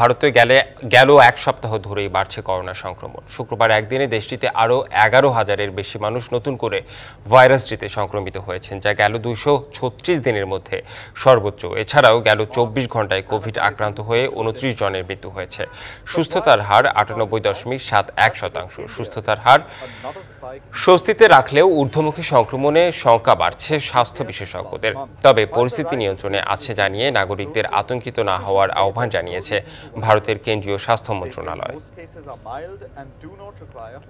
ভারতে গেলে গেল এক সপ্তাহ ধরেই বাড়ছে করোনা সংক্রমণ শুক্রবার একদিনে দেশটিতে আরও এগারো হাজারের বেশি মানুষ নতুন করে ভাইরাসটিতে সংক্রমিত হয়েছেন যা গেল দুশো ছত্রিশ দিনের মধ্যে সর্বোচ্চ এছাড়াও গেল চব্বিশ ঘন্টায় কোভিড আক্রান্ত হয়ে উনত্রিশ জনের মৃত্যু হয়েছে সুস্থতার হার আটানব্বই দশমিক সাত এক শতাংশ সুস্থতার হার স্বস্তিতে রাখলেও ঊর্ধ্বমুখী সংক্রমণে শঙ্কা বাড়ছে স্বাস্থ্য বিশেষজ্ঞদের তবে পরিস্থিতি নিয়ন্ত্রণে আছে জানিয়ে নাগরিকদের আতঙ্কিত না হওয়ার আহ্বান জানিয়েছে ভারতের কেন্দ্রীয় স্বাস্থ্য মন্ত্রণালয়